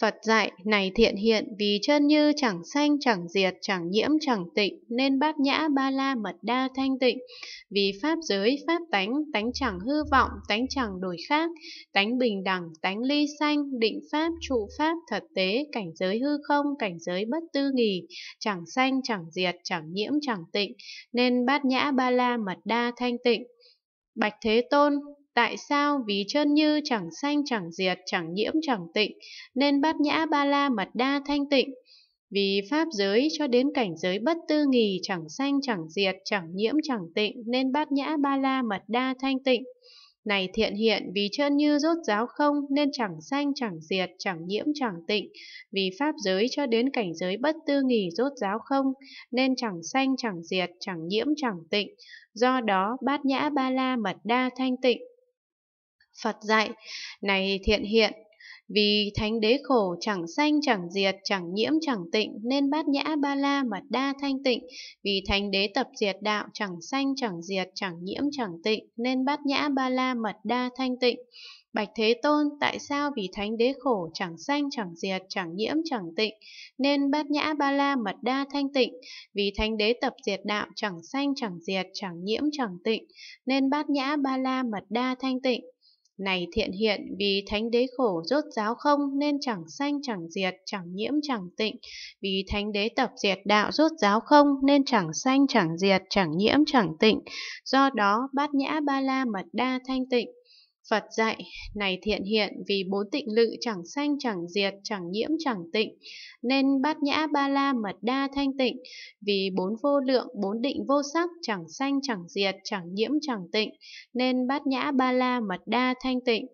Phật dạy này thiện hiện vì chân như chẳng sanh chẳng diệt chẳng nhiễm chẳng tịnh nên bát nhã ba la mật đa thanh tịnh vì pháp giới pháp tánh tánh chẳng hư vọng tánh chẳng đổi khác tánh bình đẳng tánh ly sanh định pháp trụ pháp thật tế cảnh giới hư không cảnh giới bất tư nghì chẳng sanh chẳng diệt chẳng nhiễm chẳng tịnh nên bát nhã ba la mật đa thanh tịnh Bạch Thế Tôn, Tại sao vì chân như chẳng sanh chẳng diệt, chẳng nhiễm chẳng tịnh, nên bát nhã ba la mật đa thanh tịnh? Vì pháp giới cho đến cảnh giới bất tư nghì chẳng sanh chẳng diệt, chẳng nhiễm chẳng tịnh, nên bát nhã ba la mật đa thanh tịnh. Này thiện hiện vì chân như rốt giáo không nên chẳng sanh chẳng diệt, chẳng nhiễm chẳng tịnh, vì pháp giới cho đến cảnh giới bất tư nghỉ rốt giáo không nên chẳng sanh chẳng diệt, chẳng nhiễm chẳng tịnh, do đó bát nhã ba la mật đa thanh tịnh. Phật dạy, này thiện hiện, vì thánh đế khổ chẳng sanh chẳng diệt, chẳng nhiễm chẳng tịnh, nên bát nhã ba la mật đa thanh tịnh. Vì thánh đế tập diệt đạo chẳng sanh chẳng diệt, chẳng nhiễm chẳng tịnh, nên bát nhã ba la mật đa thanh tịnh. Bạch Thế Tôn, tại sao vì thánh đế khổ chẳng sanh chẳng diệt, chẳng nhiễm chẳng tịnh, nên bát nhã ba la mật đa thanh tịnh, vì thánh đế tập diệt đạo chẳng sanh chẳng diệt, chẳng nhiễm chẳng tịnh, nên bát nhã ba la mật đa thanh tịnh. Này thiện hiện vì thánh đế khổ rốt giáo không nên chẳng sanh chẳng diệt, chẳng nhiễm chẳng tịnh. Vì thánh đế tập diệt đạo rốt giáo không nên chẳng sanh chẳng diệt, chẳng nhiễm chẳng tịnh. Do đó bát nhã ba la mật đa thanh tịnh. Phật dạy, này thiện hiện vì bốn tịnh lự chẳng sanh chẳng diệt, chẳng nhiễm chẳng tịnh, nên bát nhã ba la mật đa thanh tịnh, vì bốn vô lượng, bốn định vô sắc chẳng sanh chẳng diệt, chẳng nhiễm chẳng tịnh, nên bát nhã ba la mật đa thanh tịnh.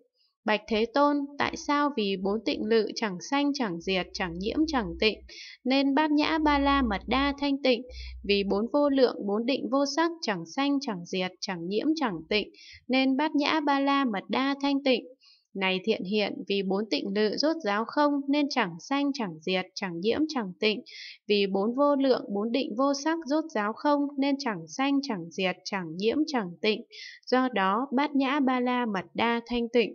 Bạch Thế Tôn, tại sao vì bốn tịnh lự chẳng sanh chẳng diệt, chẳng nhiễm chẳng tịnh, nên bát nhã ba la mật đa thanh tịnh, vì bốn vô lượng, bốn định vô sắc chẳng sanh chẳng diệt, chẳng nhiễm chẳng tịnh, nên bát nhã ba la mật đa thanh tịnh. Này thiện hiện, vì bốn tịnh lự rốt giáo không nên chẳng sanh chẳng diệt, chẳng nhiễm chẳng tịnh, vì bốn vô lượng, bốn định vô sắc rốt giáo không nên chẳng sanh chẳng diệt, chẳng nhiễm chẳng tịnh, do đó bát nhã ba la mật đa thanh tịnh.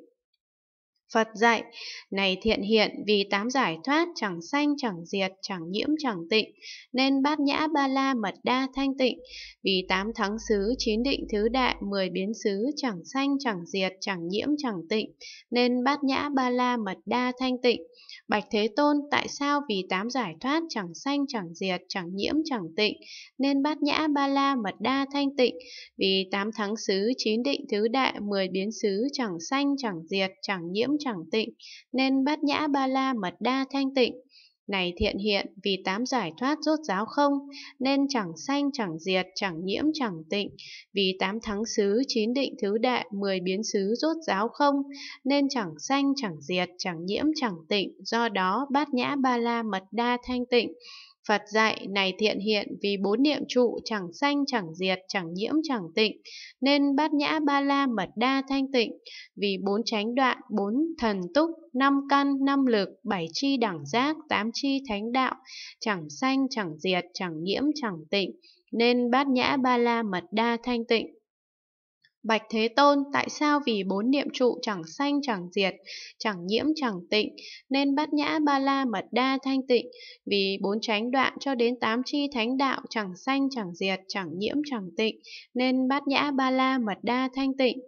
Phật dạy, này thiện hiện vì tám giải thoát chẳng sanh chẳng diệt chẳng nhiễm chẳng tịnh, nên bát nhã ba la mật đa thanh tịnh, vì tám thắng xứ chín định thứ đại mười biến xứ chẳng sanh chẳng diệt chẳng nhiễm chẳng tịnh, nên bát nhã ba la mật đa thanh tịnh. Bạch Thế Tôn, tại sao vì tám giải thoát chẳng sanh chẳng diệt chẳng nhiễm chẳng tịnh, nên bát nhã ba la mật đa thanh tịnh, vì tám thắng xứ chín định thứ đại mười biến xứ chẳng sanh chẳng diệt chẳng nhiễm chẳng tịnh, nên bát nhã ba la mật đa thanh tịnh. Này thiện hiện, vì tám giải thoát rốt giáo không, nên chẳng sanh, chẳng diệt, chẳng nhiễm, chẳng tịnh. Vì tám thắng xứ, chín định thứ đệ mười biến xứ rốt giáo không, nên chẳng sanh, chẳng diệt, chẳng nhiễm, chẳng tịnh. Do đó, bát nhã ba la mật đa thanh tịnh. Phật dạy này thiện hiện vì bốn niệm trụ chẳng sanh chẳng diệt chẳng nhiễm chẳng tịnh nên bát nhã ba la mật đa thanh tịnh vì bốn chánh đoạn bốn thần túc năm căn năm lực bảy chi đẳng giác tám chi thánh đạo chẳng sanh chẳng diệt chẳng nhiễm chẳng tịnh nên bát nhã ba la mật đa thanh tịnh Bạch Thế Tôn tại sao vì bốn niệm trụ chẳng sanh chẳng diệt, chẳng nhiễm chẳng tịnh, nên bát nhã ba la mật đa thanh tịnh, vì bốn chánh đoạn cho đến tám chi thánh đạo chẳng sanh chẳng diệt, chẳng nhiễm chẳng tịnh, nên bát nhã ba la mật đa thanh tịnh.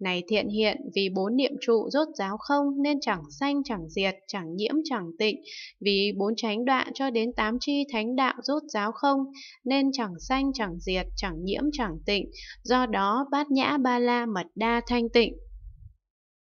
Này thiện hiện, vì bốn niệm trụ rốt giáo không nên chẳng sanh chẳng diệt, chẳng nhiễm chẳng tịnh, vì bốn chánh đoạn cho đến tám chi thánh đạo rốt giáo không nên chẳng sanh chẳng diệt, chẳng nhiễm chẳng tịnh, do đó bát nhã ba Ba la mật đa thanh tịnh